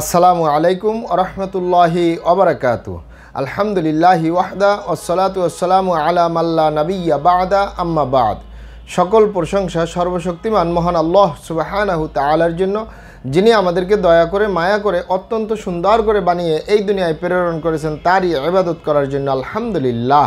আসসালামু আলাইকুম আরহামতুল্লাহি অবরাকাত আলহামদুলিল্লাহি ওয়াহদা ওসলাত ওসালাম আলাম আল্লাহ নবিয়া বাদা আম্মা বাদ সকল প্রশংসা সর্বশক্তিমান মহান আল্লাহ সুবাহানাহু তালার জন্য যিনি আমাদেরকে দয়া করে মায়া করে অত্যন্ত সুন্দর করে বানিয়ে এই দুনিয়ায় প্রেরণ করেছেন তারই আবাদত করার জন্য আলহামদুলিল্লাহ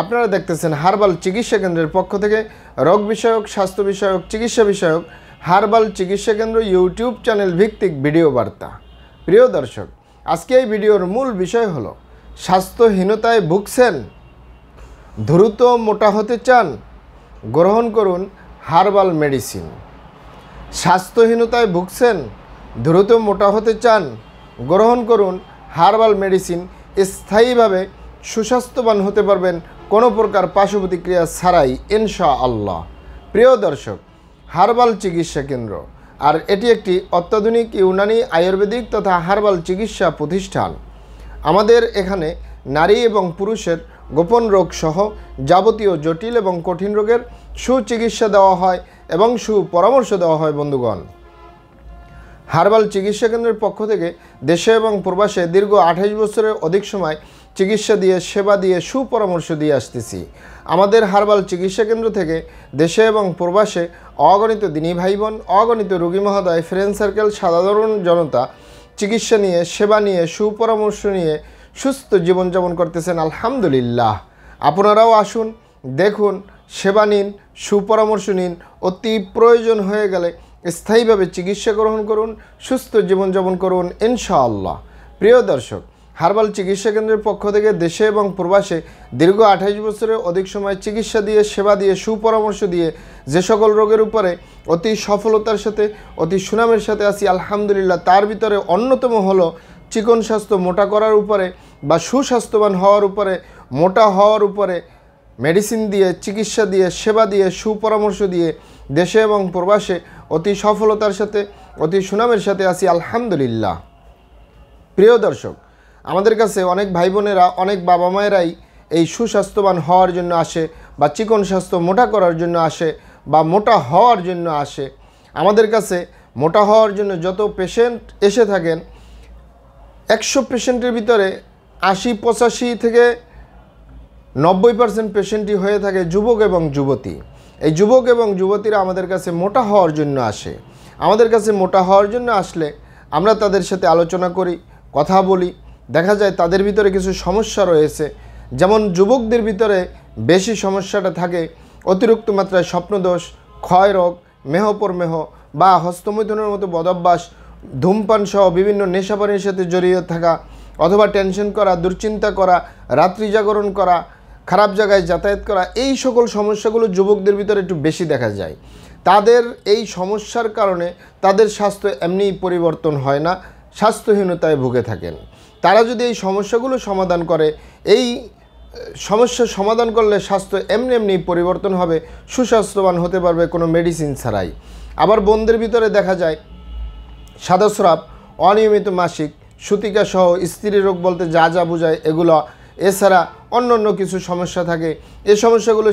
আপনারা দেখতেছেন হারবাল চিকিৎসা কেন্দ্রের পক্ষ থেকে রোগ বিষয়ক স্বাস্থ্য বিষয়ক চিকিৎসা বিষয়ক হারবাল চিকিৎসা কেন্দ্র ইউটিউব চ্যানেল ভিত্তিক ভিডিও বার্তা প্রিয় দর্শক আজকে এই ভিডিওর মূল বিষয় হলো স্বাস্থ্যহীনতায় ভুগছেন দ্রুত মোটা হতে চান গ্রহণ করুন হারবাল মেডিসিন স্বাস্থ্যহীনতায় ভুগছেন দ্রুত মোটা হতে চান গ্রহণ করুন হারবাল মেডিসিন স্থায়ীভাবে সুস্বাস্থ্যবান হতে পারবেন কোনো প্রকার প্রতিক্রিয়া ছাড়াই ইনশা আল্লাহ প্রিয় দর্শক হার্বাল চিকিৎসা কেন্দ্র আর এটি একটি অত্যাধুনিক ইউনানি আয়ুর্বেদিক তথা হার্বাল চিকিৎসা প্রতিষ্ঠান আমাদের এখানে নারী এবং পুরুষের গোপন রোগ সহ যাবতীয় জটিল এবং কঠিন রোগের সুচিকিৎসা দেওয়া হয় এবং সুপরামর্শ দেওয়া হয় বন্ধুগণ হার্বাল চিকিৎসা কেন্দ্রের পক্ষ থেকে দেশে এবং প্রবাসে দীর্ঘ আঠাশ বছরের অধিক সময় চিকিৎসা দিয়ে সেবা দিয়ে সুপরামর্শ দিয়ে আসতেছি আমাদের হারবাল চিকিৎসা কেন্দ্র থেকে দেশে এবং প্রবাসে অগণিত দিনী ভাই বোন অগণিত রোগী মহোদয় ফ্রেন্ড সার্কেল সাধারণ জনতা চিকিৎসা নিয়ে সেবা নিয়ে সুপরামর্শ নিয়ে সুস্থ জীবনযাপন করতেছেন আলহামদুলিল্লাহ আপনারাও আসুন দেখুন সেবা নিন সুপরামর্শ নিন অতি প্রয়োজন হয়ে গেলে স্থায়ীভাবে চিকিৎসা গ্রহণ করুন সুস্থ জীবনযাপন করুন ইনশাআল্লাহ প্রিয় দর্শক হার্বাল চিকিৎসা কেন্দ্রের পক্ষ থেকে দেশে এবং প্রবাসে দীর্ঘ আঠাইশ বছরের অধিক সময় চিকিৎসা দিয়ে সেবা দিয়ে সুপরামর্শ দিয়ে যে সকল রোগের উপরে অতি সফলতার সাথে অতি সুনামের সাথে আসি আলহামদুলিল্লাহ তার ভিতরে অন্যতম হলো চিকন স্বাস্থ্য মোটা করার উপরে বা সুস্বাস্থ্যবান হওয়ার উপরে মোটা হওয়ার উপরে মেডিসিন দিয়ে চিকিৎসা দিয়ে সেবা দিয়ে সুপরামর্শ দিয়ে দেশে এবং প্রবাসে অতি সফলতার সাথে অতি সুনামের সাথে আসি আলহামদুলিল্লাহ প্রিয় দর্শক আমাদের কাছে অনেক ভাই বোনেরা অনেক বাবা মায়েরাই এই সুস্বাস্থ্যবান হওয়ার জন্য আসে বা চিকন স্বাস্থ্য মোটা করার জন্য আসে বা মোটা হওয়ার জন্য আসে আমাদের কাছে মোটা হওয়ার জন্য যত পেশেন্ট এসে থাকেন একশো পেশেন্টের ভিতরে আশি পঁচাশি থেকে নব্বই পার্সেন্ট পেশেন্টই হয়ে থাকে যুবক এবং যুবতী এই যুবক এবং যুবতীরা আমাদের কাছে মোটা হওয়ার জন্য আসে আমাদের কাছে মোটা হওয়ার জন্য আসলে আমরা তাদের সাথে আলোচনা করি কথা বলি দেখা যায় তাদের ভিতরে কিছু সমস্যা রয়েছে যেমন যুবকদের ভিতরে বেশি সমস্যাটা থাকে অতিরিক্ত মাত্রায় স্বপ্নদোষ ক্ষয় রোগ মেহপর মেহ বা হস্তমৈথুনের মতো বদভ্যাস ধূমপান সহ বিভিন্ন নেশাপানির সাথে জড়িয়ে থাকা অথবা টেনশন করা দুশ্চিন্তা করা রাত্রি জাগরণ করা খারাপ জায়গায় যাতায়াত করা এই সকল সমস্যাগুলো যুবকদের ভিতরে একটু বেশি দেখা যায় তাদের এই সমস্যার কারণে তাদের স্বাস্থ্য এমনিই পরিবর্তন হয় না স্বাস্থ্যহীনতায় ভুগে থাকেন তারা যদি এই সমস্যাগুলো সমাধান করে এই সমস্যা সমাধান করলে স্বাস্থ্য এমনি এমনি পরিবর্তন হবে সুস্বাস্থ্যবান হতে পারবে কোনো মেডিসিন ছাড়াই আবার বন্ধের ভিতরে দেখা যায় সাদাস্রাব অনিয়মিত মাসিক সহ স্ত্রী রোগ বলতে যা যা বোঝায় এগুলো এছাড়া অন্য অন্য কিছু সমস্যা থাকে এ সমস্যাগুলো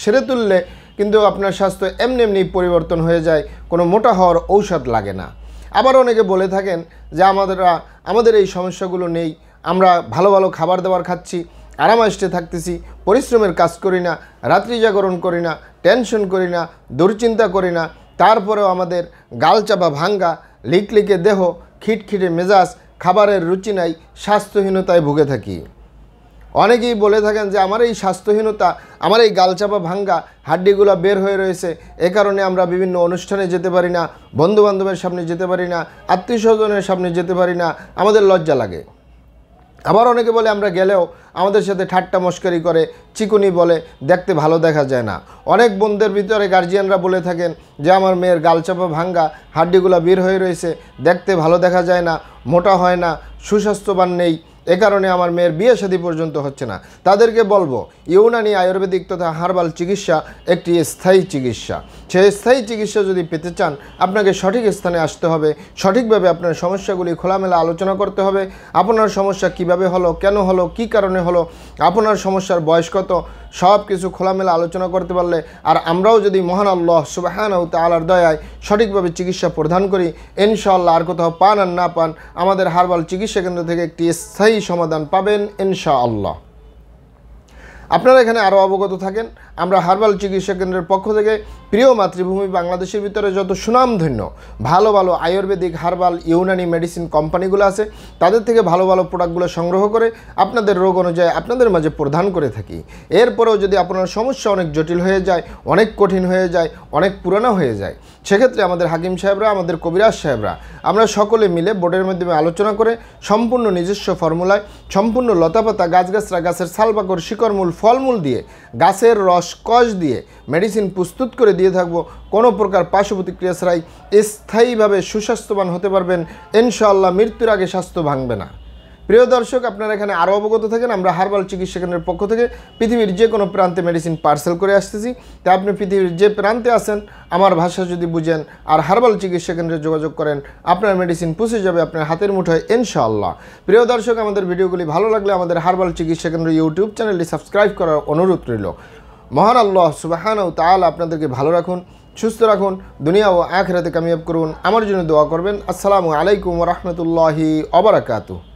সেরে তুললে কিন্তু আপনার স্বাস্থ্য এমনি এমনি পরিবর্তন হয়ে যায় কোনো মোটা হওয়ার ঔষধ লাগে না আবার অনেকে বলে থাকেন যে আমাদেরা আমাদের এই সমস্যাগুলো নেই আমরা ভালো ভালো খাবার দাবার খাচ্ছি আরামাষ্টে থাকতেছি পরিশ্রমের কাজ করি না রাত্রি জাগরণ করি না টেনশন করি না দুশ্চিন্তা করি না তারপরেও আমাদের গালচাপা ভাঙ্গা লিকলিকে দেহ খিটখিটে মেজাজ খাবারের রুচি নাই স্বাস্থ্যহীনতায় ভুগে থাকি অনেকেই বলে থাকেন যে আমার এই স্বাস্থ্যহীনতা আমার এই গালচাপা ভাঙ্গা হাড্ডিগুলো বের হয়ে রয়েছে এ কারণে আমরা বিভিন্ন অনুষ্ঠানে যেতে পারি না বন্ধুবান্ধবের সামনে যেতে পারি না আত্মীয় স্বজনের সামনে যেতে পারি না আমাদের লজ্জা লাগে আবার অনেকে বলে আমরা গেলেও আমাদের সাথে ঠাট্টা মস্করি করে চিকুনি বলে দেখতে ভালো দেখা যায় না অনেক বন্ধের ভিতরে গার্জিয়ানরা বলে থাকেন যে আমার মেয়ের গালচাপা ভাঙ্গা হাড্ডিগুলো বের হয়ে রয়েছে দেখতে ভালো দেখা যায় না মোটা হয় না সুস্বাস্থ্যবান নেই এ কারণে আমার মেয়ের বিয়ে শাদী পর্যন্ত হচ্ছে না তাদেরকে বলবো ইউনানি আয়ুর্বেদিক তথা হারবাল চিকিৎসা একটি স্থায়ী চিকিৎসা সে স্থায়ী চিকিৎসা যদি পেতে চান আপনাকে সঠিক স্থানে আসতে হবে সঠিকভাবে আপনার সমস্যাগুলি খোলামেলা আলোচনা করতে হবে আপনার সমস্যা কিভাবে হলো কেন হলো কি কারণে হলো আপনার সমস্যার বয়স কত সব কিছু খোলামেলা আলোচনা করতে পারলে আর আমরাও যদি মহান আল্লাহ সুবাহান তালার দয়ায় সঠিকভাবে চিকিৎসা প্রদান করি ইনশাল্লাহ আর কোথাও পান আর না পান আমাদের হারবাল চিকিৎসা কেন্দ্র থেকে একটি স্থায়ী সমাধান পাবেন ইনশাআল্লাহ আপনারা এখানে আরও অবগত থাকেন আমরা হার্বাল চিকিৎসা কেন্দ্রের পক্ষ থেকে প্রিয় মাতৃভূমি বাংলাদেশের ভিতরে যত সুনামধন্য ভালো ভালো আয়ুর্বেদিক হার্বাল ইউনানি মেডিসিন কোম্পানিগুলো আছে তাদের থেকে ভালো ভালো প্রোডাক্টগুলো সংগ্রহ করে আপনাদের রোগ অনুযায়ী আপনাদের মাঝে প্রদান করে থাকি এরপরেও যদি আপনার সমস্যা অনেক জটিল হয়ে যায় অনেক কঠিন হয়ে যায় অনেক পুরানো হয়ে যায় সেক্ষেত্রে আমাদের হাকিম সাহেবরা আমাদের কবিরাজ সাহেবরা আমরা সকলে মিলে বোর্ডের মাধ্যমে আলোচনা করে সম্পূর্ণ নিজস্ব ফর্মুলায় সম্পূর্ণ লতাপাতা গাছগাছরা গাছের সালবাকর শিকড়মূল ফলমূল দিয়ে গাছের রস খসখস দিয়ে মেডিসিন প্রস্তুত করে দিয়ে থাকবো কোনো প্রকার পার্শ্ব প্রতিক্রিয়া ছাড়াই স্থায়ীভাবে সুস্বাস্থ্যবান হতে পারবেন ইনশাআল্লাহ মৃত্যুর আগে স্বাস্থ্য ভাঙবে না প্রিয় দর্শক আপনারা এখানে আরও অবগত থাকেন আমরা হার্বাল চিকিৎসা কেন্দ্রের পক্ষ থেকে পৃথিবীর যে কোনো প্রান্তে মেডিসিন পার্সেল করে আসতেছি তাই আপনি পৃথিবীর যে প্রান্তে আসেন আমার ভাষা যদি বুঝেন আর হার্বাল চিকিৎসা কেন্দ্রে যোগাযোগ করেন আপনার মেডিসিন পুষে যাবে আপনার হাতের মুঠোয় ইনশাআল্লাহ প্রিয় দর্শক আমাদের ভিডিওগুলি ভালো লাগলে আমাদের হার্বাল চিকিৎসা কেন্দ্র ইউটিউব চ্যানেলটি সাবস্ক্রাইব করার অনুরোধ রইল মহান আল্লাহ সুবাহান ও তাল আপনাদেরকে ভালো রাখুন সুস্থ রাখুন দুনিয়া ও রাতে কামিয়াব করুন আমার জন্য দোয়া করবেন আসসালামু আলাইকুম রহমতুল্লাহি অবরাকাতু